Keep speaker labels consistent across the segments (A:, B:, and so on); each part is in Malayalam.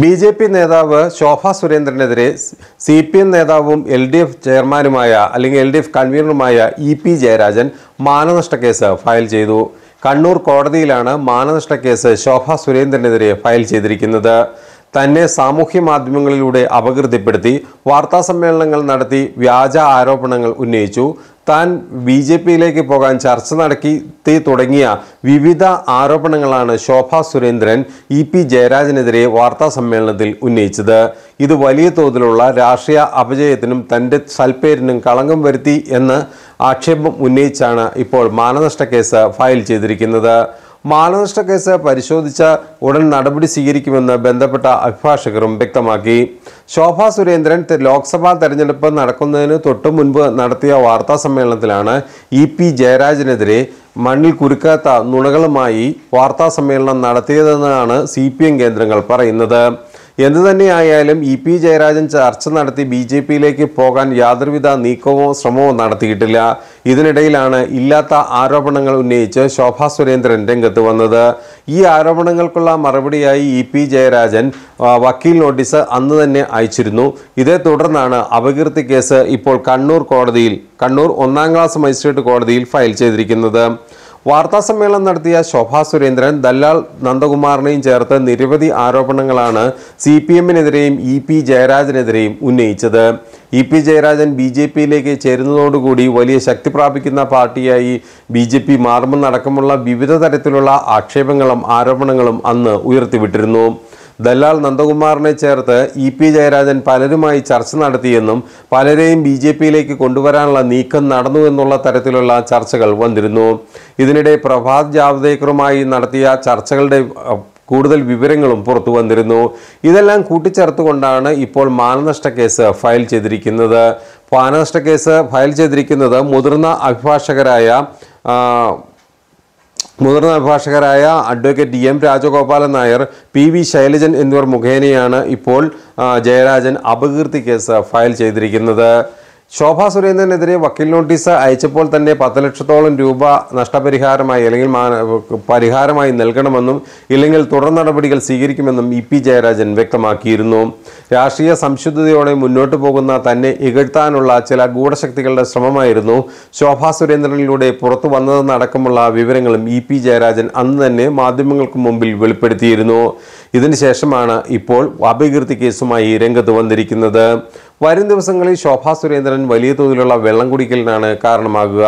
A: ബി ജെ പി നേതാവ് ശോഭ സുരേന്ദ്രനെതിരെ സി പി എം നേതാവും എൽ ഡി എഫ് ചെയർമാനുമായ അല്ലെങ്കിൽ എൽ ഡി എഫ് കൺവീനറുമായ ഇ പി ജയരാജൻ മാനനഷ്ട കേസ് ഫയൽ ചെയ്തു കണ്ണൂർ കോടതിയിലാണ് മാനനഷ്ട കേസ് ശോഭ സുരേന്ദ്രനെതിരെ ഫയൽ ചെയ്തിരിക്കുന്നത് തന്നെ സാമൂഹ്യ മാധ്യമങ്ങളിലൂടെ അപകീർത്തിപ്പെടുത്തി വാർത്താസമ്മേളനങ്ങൾ നടത്തി വ്യാജ ആരോപണങ്ങൾ ഉന്നയിച്ചു താൻ ബി ജെ പിയിലേക്ക് പോകാൻ ചർച്ച നടത്തി തുടങ്ങിയ വിവിധ ആരോപണങ്ങളാണ് ശോഭ സുരേന്ദ്രൻ ഇ പി ജയരാജനെതിരെ വാർത്താ സമ്മേളനത്തിൽ ഉന്നയിച്ചത് ഇത് വലിയ തോതിലുള്ള രാഷ്ട്രീയ അപജയത്തിനും തൻ്റെ സൽപ്പേരിനും കളങ്കം വരുത്തി എന്ന് ആക്ഷേപം ഉന്നയിച്ചാണ് ഇപ്പോൾ മാനനഷ്ട കേസ് ഫയൽ ചെയ്തിരിക്കുന്നത് മാലനഷ്ട കേസ് പരിശോധിച്ച ഉടൻ നടപടി സ്വീകരിക്കുമെന്ന് ബന്ധപ്പെട്ട അഭിഭാഷകരും വ്യക്തമാക്കി ശോഭ സുരേന്ദ്രൻ ലോക്സഭാ തെരഞ്ഞെടുപ്പ് നടക്കുന്നതിന് തൊട്ടു മുൻപ് നടത്തിയ വാർത്താ സമ്മേളനത്തിലാണ് ഇ പി ജയരാജനെതിരെ മണ്ണിൽ കുരുക്കാത്ത നുണകളുമായി വാർത്താ സമ്മേളനം നടത്തിയതെന്നാണ് സി കേന്ദ്രങ്ങൾ പറയുന്നത് എന്തു തന്നെയായാലും ഇ പി ജയരാജൻ ചർച്ച നടത്തി ബി ജെ പിയിലേക്ക് പോകാൻ യാതൊരുവിധ നീക്കമോ ശ്രമമോ നടത്തിയിട്ടില്ല ഇതിനിടയിലാണ് ഇല്ലാത്ത ആരോപണങ്ങൾ ഉന്നയിച്ച് ശോഭാ സുരേന്ദ്രൻ രംഗത്ത് വന്നത് ഈ ആരോപണങ്ങൾക്കുള്ള മറുപടിയായി ഇ പി ജയരാജൻ വക്കീൽ നോട്ടീസ് അന്ന് തന്നെ അയച്ചിരുന്നു ഇതേ തുടർന്നാണ് അപകീർത്തി കേസ് ഇപ്പോൾ കണ്ണൂർ കോടതിയിൽ കണ്ണൂർ ഒന്നാം ക്ലാസ് മജിസ്ട്രേറ്റ് കോടതിയിൽ ഫയൽ ചെയ്തിരിക്കുന്നത് വാർത്താസമ്മേളനം നടത്തിയ ശോഭാ സുരേന്ദ്രൻ ദല്ലാൽ നന്ദകുമാറിനെയും ചേർത്ത് നിരവധി ആരോപണങ്ങളാണ് സി പി എമ്മിനെതിരെയും ഇ പി ജയരാജനെതിരെയും ഉന്നയിച്ചത് E P Jayarajan B J പിയിലേക്ക് ചേരുന്നതോടുകൂടി വലിയ ശക്തി പ്രാപിക്കുന്ന പാർട്ടിയായി ബി ജെ പി മാറുമെന്നടക്കമുള്ള വിവിധ തരത്തിലുള്ള ആക്ഷേപങ്ങളും ആരോപണങ്ങളും അന്ന് ഉയർത്തിവിട്ടിരുന്നു ദല്ലാൽ നന്ദകുമാറിനെ ചേർത്ത് ഇ പി ജയരാജൻ പലരുമായി ചർച്ച നടത്തിയെന്നും പലരെയും ബി ജെ പിയിലേക്ക് കൊണ്ടുവരാനുള്ള നീക്കം നടന്നു എന്നുള്ള തരത്തിലുള്ള ചർച്ചകൾ വന്നിരുന്നു ഇതിനിടെ പ്രഭാത് ജാവ്ദേക്കറുമായി നടത്തിയ ചർച്ചകളുടെ കൂടുതൽ വിവരങ്ങളും പുറത്തു വന്നിരുന്നു ഇതെല്ലാം കൂട്ടിച്ചേർത്തുകൊണ്ടാണ് ഇപ്പോൾ മാനനഷ്ട കേസ് ഫയൽ ചെയ്തിരിക്കുന്നത് മാനനഷ്ട കേസ് ഫയൽ ചെയ്തിരിക്കുന്നത് മുതിർന്ന അഭിഭാഷകരായ മുതിർന്ന അഭിഭാഷകരായ advocate M Rajagopalan Nair P V Shailajan എന്നിവർ മുഖേനയാണ് ഇപ്പോൾ ജയരാജൻ അപകീർത്തി കേസ് ഫയൽ ചെയ്തിരിക്കുന്നത് ശോഭാ സുരേന്ദ്രനെതിരെ വക്കീൽ നോട്ടീസ് അയച്ചപ്പോൾ തന്നെ പത്ത് ലക്ഷത്തോളം രൂപ നഷ്ടപരിഹാരമായി അല്ലെങ്കിൽ പരിഹാരമായി നൽകണമെന്നും ഇല്ലെങ്കിൽ തുടർ നടപടികൾ സ്വീകരിക്കുമെന്നും ഇ പി ജയരാജൻ വ്യക്തമാക്കിയിരുന്നു രാഷ്ട്രീയ സംശുദ്ധതയോടെ മുന്നോട്ടു പോകുന്ന തന്നെ ഇകഴ്ത്താനുള്ള ചില ഗൂഢശക്തികളുടെ ശ്രമമായിരുന്നു ശോഭാ സുരേന്ദ്രനിലൂടെ പുറത്തു വന്നതെന്നടക്കമുള്ള വിവരങ്ങളും ഇ പി ജയരാജൻ അന്ന് തന്നെ മാധ്യമങ്ങൾക്ക് മുമ്പിൽ വെളിപ്പെടുത്തിയിരുന്നു ശേഷമാണ് ഇപ്പോൾ അപകീർത്തി കേസുമായി രംഗത്ത് വന്നിരിക്കുന്നത് വരും ദിവസങ്ങളിൽ ശോഭാ സുരേന്ദ്രൻ വലിയ തോതിലുള്ള വെള്ളം കുടിക്കലിനാണ് കാരണമാകുക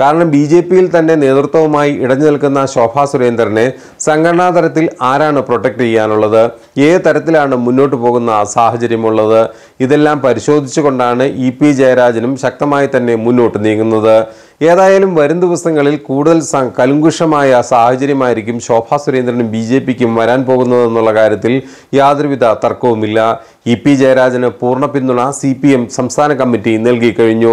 A: കാരണം ബി ജെ പിയിൽ തന്റെ നേതൃത്വവുമായി ഇടഞ്ഞു നിൽക്കുന്ന ശോഭാ സുരേന്ദ്രനെ സംഘടനാ തലത്തിൽ ആരാണ് പ്രൊട്ടക്റ്റ് ചെയ്യാനുള്ളത് ഏത് തരത്തിലാണ് മുന്നോട്ട് പോകുന്ന സാഹചര്യമുള്ളത് ഇതെല്ലാം പരിശോധിച്ചുകൊണ്ടാണ് ഇ പി ജയരാജനും ശക്തമായി തന്നെ മുന്നോട്ട് നീങ്ങുന്നത് ഏതായാലും വരും ദിവസങ്ങളിൽ കൂടുതൽ കലുങ്കുഷമായ സാഹചര്യമായിരിക്കും ശോഭാ സുരേന്ദ്രനും ബി ജെ പിക്കും വരാൻ പോകുന്നതെന്നുള്ള കാര്യത്തിൽ യാതൊരുവിധ തർക്കവുമില്ല ഇ പി ജയരാജന് പൂർണ്ണ പിന്തുണ സി പി എം സംസ്ഥാന കമ്മിറ്റി നൽകി കഴിഞ്ഞു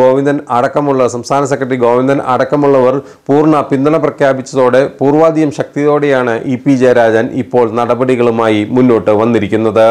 A: ഗോവിന്ദൻ അടക്കമുള്ള സംസ്ഥാന സെക്രട്ടറി ഗോവിന്ദൻ അടക്കമുള്ളവർ പൂർണ്ണ പിന്തുണ പ്രഖ്യാപിച്ചതോടെ പൂർവാധികം ശക്തിയോടെയാണ് ഇ പി ജയരാജൻ ഇപ്പോൾ നടപടികളുമായി മുന്നോട്ട് വന്നിരിക്കുന്നത്